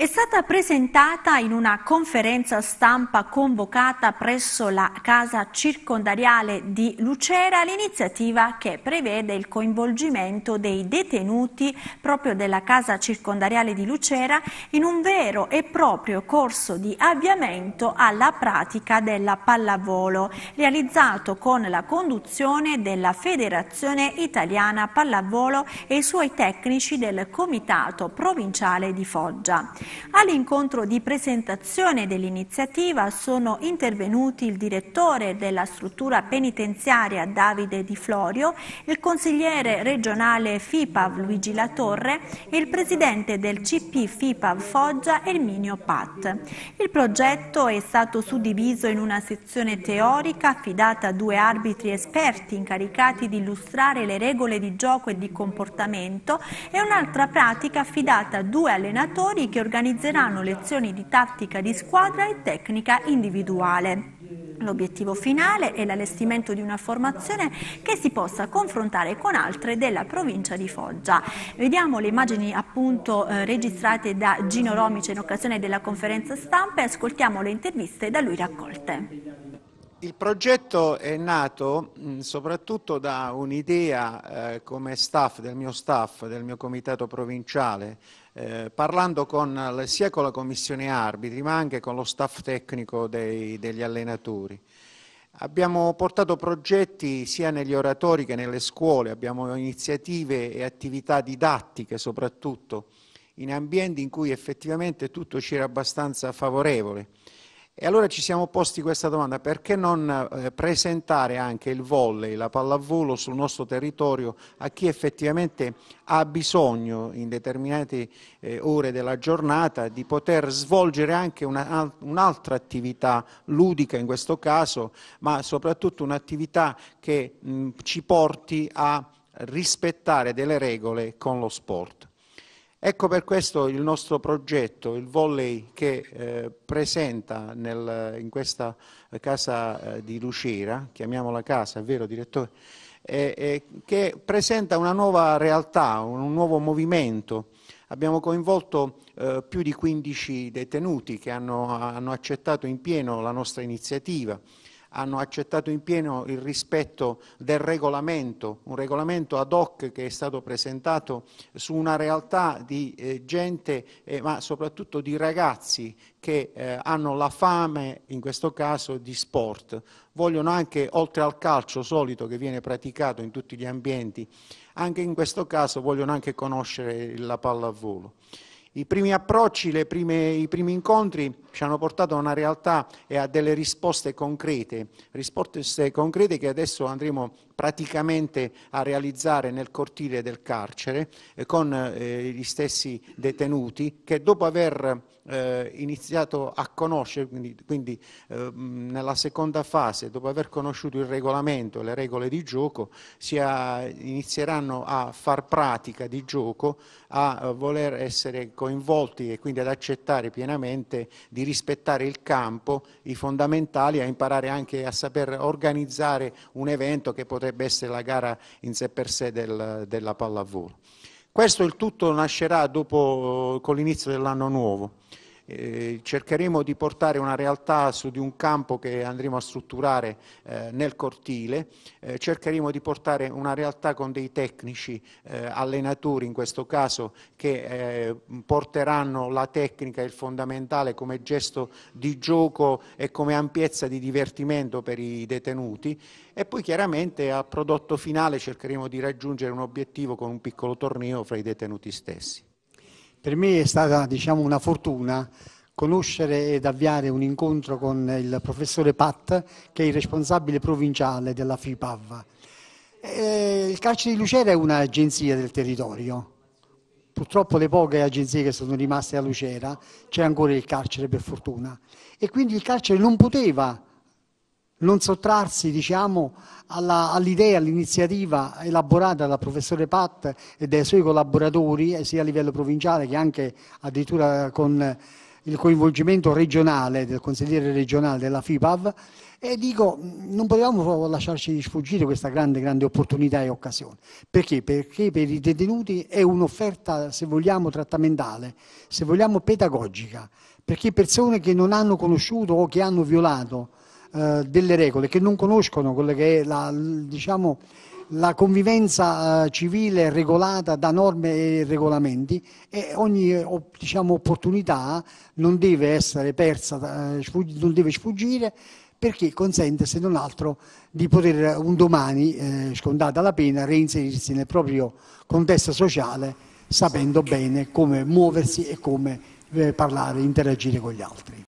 è stata presentata in una conferenza stampa convocata presso la casa circondariale di Lucera l'iniziativa che prevede il coinvolgimento dei detenuti proprio della casa circondariale di Lucera in un vero e proprio corso di avviamento alla pratica della pallavolo realizzato con la conduzione della Federazione Italiana Pallavolo e i suoi tecnici del Comitato Provinciale di Foggia. All'incontro di presentazione dell'iniziativa sono intervenuti il direttore della struttura penitenziaria Davide Di Florio, il consigliere regionale FIPAV Luigi Latorre e il presidente del CP FIPAV Foggia Erminio Pat. Il progetto è stato suddiviso in una sezione teorica affidata a due arbitri esperti incaricati di illustrare le regole di gioco e di comportamento e un'altra pratica affidata a due allenatori che organizzano organizzeranno lezioni di tattica di squadra e tecnica individuale. L'obiettivo finale è l'allestimento di una formazione che si possa confrontare con altre della provincia di Foggia. Vediamo le immagini appunto eh, registrate da Gino Romice in occasione della conferenza stampa e ascoltiamo le interviste da lui raccolte. Il progetto è nato mm, soprattutto da un'idea eh, come staff, del mio staff, del mio comitato provinciale, eh, parlando con, sia con la commissione arbitri ma anche con lo staff tecnico dei, degli allenatori. Abbiamo portato progetti sia negli oratori che nelle scuole, abbiamo iniziative e attività didattiche soprattutto in ambienti in cui effettivamente tutto ci era abbastanza favorevole. E allora ci siamo posti questa domanda, perché non eh, presentare anche il volley, la pallavolo sul nostro territorio a chi effettivamente ha bisogno in determinate eh, ore della giornata di poter svolgere anche un'altra attività ludica in questo caso, ma soprattutto un'attività che mh, ci porti a rispettare delle regole con lo sport. Ecco per questo il nostro progetto, il volley che eh, presenta nel, in questa eh, casa eh, di Lucera, chiamiamola casa, è vero direttore, eh, che presenta una nuova realtà, un, un nuovo movimento. Abbiamo coinvolto eh, più di 15 detenuti che hanno, hanno accettato in pieno la nostra iniziativa hanno accettato in pieno il rispetto del regolamento, un regolamento ad hoc che è stato presentato su una realtà di eh, gente, eh, ma soprattutto di ragazzi che eh, hanno la fame, in questo caso, di sport. Vogliono anche, oltre al calcio solito che viene praticato in tutti gli ambienti, anche in questo caso vogliono anche conoscere la palla a volo. I primi approcci, prime, i primi incontri ci hanno portato a una realtà e a delle risposte concrete, risposte concrete che adesso andremo praticamente a realizzare nel cortile del carcere eh, con eh, gli stessi detenuti che dopo aver eh, iniziato a conoscere, quindi, quindi eh, nella seconda fase, dopo aver conosciuto il regolamento, e le regole di gioco, ha, inizieranno a far pratica di gioco, a eh, voler essere coinvolti e quindi ad accettare pienamente di rispettare il campo, i fondamentali, a imparare anche a saper organizzare un evento che potrebbe essere la gara in sé per sé del, della pallavolo. Questo il tutto nascerà dopo, con l'inizio dell'anno nuovo. Eh, cercheremo di portare una realtà su di un campo che andremo a strutturare eh, nel cortile, eh, cercheremo di portare una realtà con dei tecnici eh, allenatori in questo caso che eh, porteranno la tecnica e il fondamentale come gesto di gioco e come ampiezza di divertimento per i detenuti e poi chiaramente a prodotto finale cercheremo di raggiungere un obiettivo con un piccolo torneo fra i detenuti stessi. Per me è stata diciamo, una fortuna conoscere ed avviare un incontro con il professore Pat, che è il responsabile provinciale della FIPAV. Eh, il Carcere di Lucera è un'agenzia del territorio. Purtroppo le poche agenzie che sono rimaste a Lucera c'è ancora il carcere per fortuna e quindi il carcere non poteva non sottrarsi diciamo, all'idea, all'iniziativa elaborata dal professore Pat e dai suoi collaboratori, eh, sia a livello provinciale che anche addirittura con eh, il coinvolgimento regionale del consigliere regionale della FIPAV e dico non potevamo lasciarci sfuggire questa grande, grande opportunità e occasione perché? perché per i detenuti è un'offerta se vogliamo trattamentale se vogliamo pedagogica perché persone che non hanno conosciuto o che hanno violato eh, delle regole, che non conoscono quella che è la, diciamo, la convivenza eh, civile regolata da norme e regolamenti e ogni diciamo, opportunità non deve essere persa, eh, non deve sfuggire perché consente, se non altro, di poter un domani, eh, scondata la pena, reinserirsi nel proprio contesto sociale sapendo bene come muoversi e come eh, parlare, interagire con gli altri.